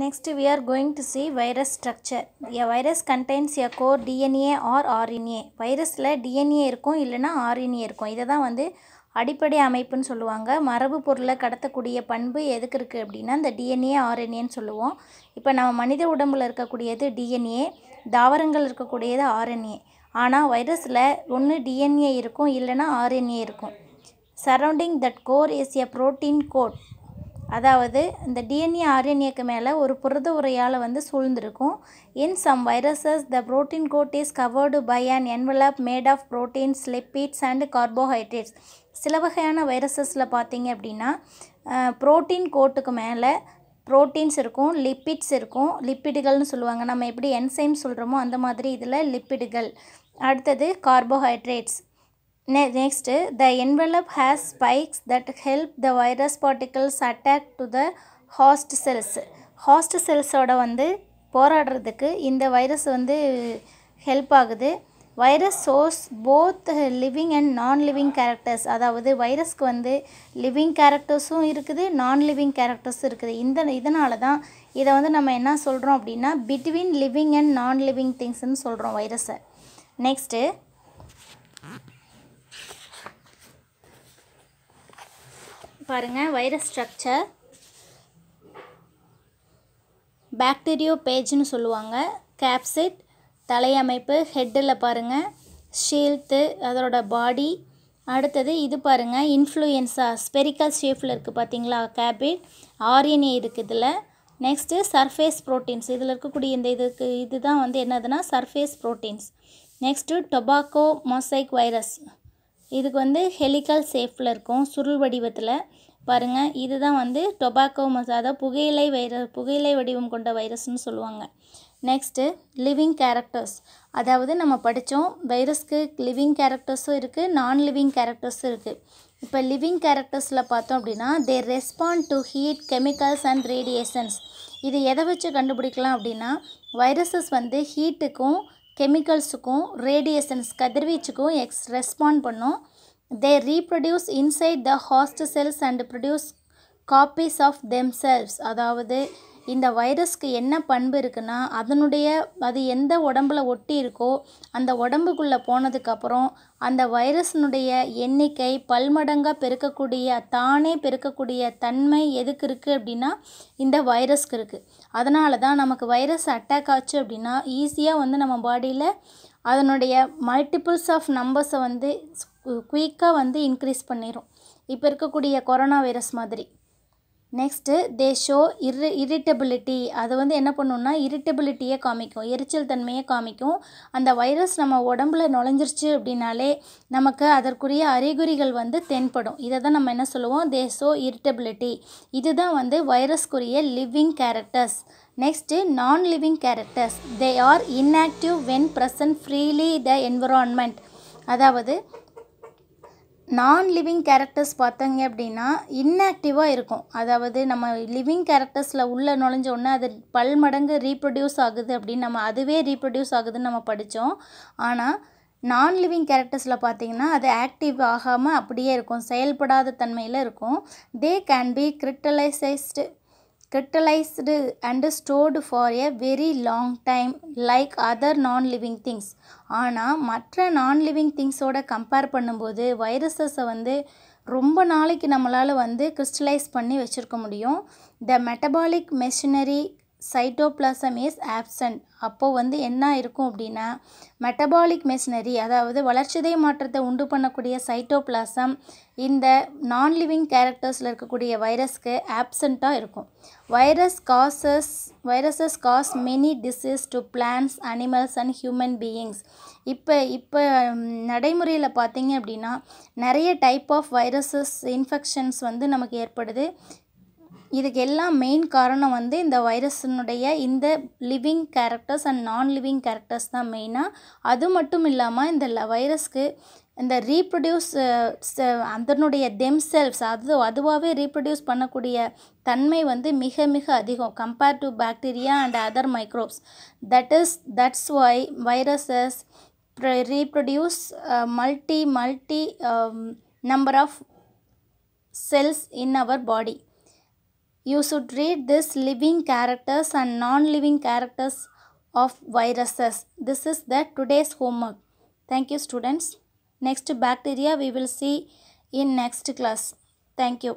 Next we are going to see virus structure. A virus contains a core DNA or RNA. வைரஸில் DNA இருக்கும் இல்லைனா RNA இருக்கும் இதை தான் வந்து அடிப்படை அமைப்புன்னு சொல்லுவாங்க மரபு பொருளை கடத்தக்கூடிய பண்பு எதுக்கு இருக்குது அப்படின்னா இந்த டிஎன்ஏ ஆர்என்ஏன்னு சொல்லுவோம் இப்போ நம்ம மனித உடம்பில் இருக்கக்கூடியது டிஎன்ஏ தாவரங்கள் இருக்கக்கூடியது ஆர்என்ஏ ஆனால் வைரஸில் ஒன்று டிஎன்ஏ இருக்கும் இல்லைன்னா ஆர்என்ஏ இருக்கும் surrounding that core is a protein coat அதாவது இந்த டிஎன்ஏ ஆர்என்ஏக்கு மேலே ஒரு புரத உரையால் வந்து சூழ்ந்திருக்கும் in some viruses the protein coat is covered by and envelope made of proteins lipids and carbohydrates சில வகையான வைரஸஸில் பார்த்தீங்க அப்படின்னா ப்ரோட்டீன் கோட்டுக்கு மேலே ப்ரோட்டீன்ஸ் இருக்கும் லிப்பிட்ஸ் இருக்கும் லிப்பிடுகள்னு சொல்லுவாங்க நம்ம எப்படி என்சைம் சொல்கிறோமோ அந்த மாதிரி இதில் லிப்பிடுகள் அடுத்தது கார்போஹைட்ரேட்ஸ் நெ next the envelope has spikes that help the virus particles attack to the host cells. Host செல்ஸோட வந்து போராடுறதுக்கு இந்த வைரஸ் வந்து ஹெல்ப் ஆகுது virus source both living and non living characters அதாவது வைரஸ்க்கு வந்து லிவிங் கேரக்டர்ஸும் இருக்குது நான் லிவிங் கேரக்டர்ஸும் இருக்குது இந்த இதனால தான் இதை வந்து நம்ம என்ன சொல்கிறோம் அப்படின்னா between living and non living திங்ஸ்ன்னு சொல்கிறோம் வைரஸை நெக்ஸ்ட்டு பாருங்கள் வைரஸ் ஸ்ட்ரக்சர் பேக்டீரியோ பேஜ்னு சொல்லுவாங்க கேப்சிட் தலையமைப்பு ஹெட்டில் பாருங்கள் ஷீல்த்து அதோட பாடி அடுத்தது இது பாருங்கள் இன்ஃப்ளூயன்ஸா ஸ்பெரிக்கல் ஷேஃபில் இருக்குது பார்த்தீங்களா கேபிட் ஆரியனி இருக்குது இதில் நெக்ஸ்ட்டு சர்ஃபேஸ் ப்ரோட்டீன்ஸ் இதில் இருக்கக்கூடிய இந்த இதுக்கு இது தான் வந்து என்னதுன்னா surface proteins next tobacco mosaic virus இதுக்கு வந்து ஹெலிக்கல் சேஃப்பில் இருக்கும் சுருள் வடிவத்தில் பாருங்கள் இதுதான் வந்து டொபாக்கோ மசாதா புகையிலை வைர புகையிலை வடிவம் கொண்ட வைரஸ்னு சொல்லுவாங்க நெக்ஸ்ட்டு லிவிங் கேரக்டர்ஸ் அதாவது நம்ம படித்தோம் வைரஸ்க்கு லிவிங் கேரக்டர்ஸும் இருக்குது நான் லிவிங் கேரக்டர்ஸும் இருக்குது இப்போ லிவிங் கேரக்டர்ஸில் பார்த்தோம் அப்படின்னா they respond to heat chemicals and radiations இது எதை வச்சு கண்டுபிடிக்கலாம் அப்படின்னா வைரஸஸ் வந்து ஹீட்டுக்கும் கெமிக்கல்ஸுக்கும் ரேடியேஷன்ஸ் கதிர்வீச்சுக்கும் எக்ஸ் ரெஸ்பாண்ட் பண்ணும் they reproduce inside the host cells and produce copies of them cells அதாவது இந்த வைரஸ்க்கு என்ன பண்பு இருக்குன்னா அதனுடைய அது எந்த உடம்புல ஒட்டி இருக்கோ அந்த உடம்புக்குள்ளே போனதுக்கப்புறம் அந்த வைரஸினுடைய எண்ணிக்கை பல்மடங்காக பெருக்கக்கூடிய தானே பெருக்கக்கூடிய தன்மை எதுக்கு இருக்குது அப்படின்னா இந்த வைரஸ்க்கு இருக்குது அதனால தான் நமக்கு வைரஸ் அட்டாக் ஆச்சு அப்படின்னா ஈஸியாக வந்து நம்ம பாடியில் அதனுடைய மல்டிபிள்ஸ் ஆஃப் நம்பர்ஸை வந்து குயிக்காக வந்து இன்க்ரீஸ் பண்ணிடும் இப்போ இருக்கக்கூடிய கொரோனா வைரஸ் மாதிரி நெக்ஸ்ட்டு தே ஷோ இரு இரிட்டபிலிட்டி அது வந்து என்ன பண்ணுன்னா இரிட்டபிலிட்டியை காமிக்கும் எரிச்சல் தன்மையை காமிக்கும் அந்த வைரஸ் நம்ம உடம்புல நுழைஞ்சிருச்சு அப்படின்னாலே நமக்கு அதற்குரிய அறிகுறிகள் வந்து தென்படும் இதை தான் நம்ம என்ன சொல்லுவோம் தே ஷோ இரிட்டபிலிட்டி இதுதான் வந்து வைரஸ்க்குரிய living characters next non living characters they are inactive when present freely the environment அதாவது நான் லிவிங் கேரக்டர்ஸ் பார்த்தோங்க அப்படின்னா இன்ஆக்டிவாக இருக்கும் அதாவது நம்ம லிவிங் கேரக்டர்ஸில் உள்ளே நுழைஞ்ச உடனே அது மடங்கு ரீப்ரொடியூஸ் ஆகுது அப்படின்னு நம்ம அதுவே ரீப்ரொடியூஸ் ஆகுதுன்னு நம்ம படித்தோம் ஆனால் நான் லிவிங் கேரக்டர்ஸில் பார்த்தீங்கன்னா அது ஆக்டிவ் ஆகாமல் அப்படியே இருக்கும் செயல்படாத தன்மையில் இருக்கும் they can be crystallised crystallised and stored for a very long time like other non living things ஆனால் மற்ற நான் லிவிங் திங்ஸோட கம்பேர் பண்ணும்போது வைரஸஸை வந்து ரொம்ப நாளைக்கு நம்மளால் வந்து கிறிஸ்டலைஸ் பண்ணி வச்சுருக்க முடியும் the metabolic machinery cytoplasm is absent அப்போது வந்து என்ன இருக்கும் அப்படின்னா மெட்டபாலிக் மெஷினரி அதாவது வளர்ச்சிதை மாற்றத்தை உண்டு பண்ணக்கூடிய சைட்டோபிளாசம் இந்த நான் லிவிங் கேரக்டர்ஸில் இருக்கக்கூடிய வைரஸ்க்கு ஆப்சண்ட்டாக இருக்கும் virus causes viruses cause many disease to plants animals and human beings இப்போ இப்போ நடைமுறையில் பார்த்தீங்க அப்படின்னா நிறைய டைப் ஆஃப் வைரஸஸ் இன்ஃபெக்ஷன்ஸ் வந்து நமக்கு ஏற்படுது இதுக்கு எல்லாம் மெயின் காரணம் வந்து இந்த வைரஸினுடைய இந்த living characters and non living characters தான் மெயினாக அது மட்டும் இல்லாமல் இந்த வைரஸ்க்கு இந்த ரீப்ரொடியூஸ் அதனுடைய செல்ஸ் அது அதுவாகவே ரீப்ரொடியூஸ் பண்ணக்கூடிய தன்மை வந்து மிக மிக அதிகம் compared to bacteria and other microbes that is that's why viruses reproduce multi multi number of cells in our body you should read this living characters and non-living characters of viruses. This is the today's homework. Thank you students. Next bacteria we will see in next class. Thank you.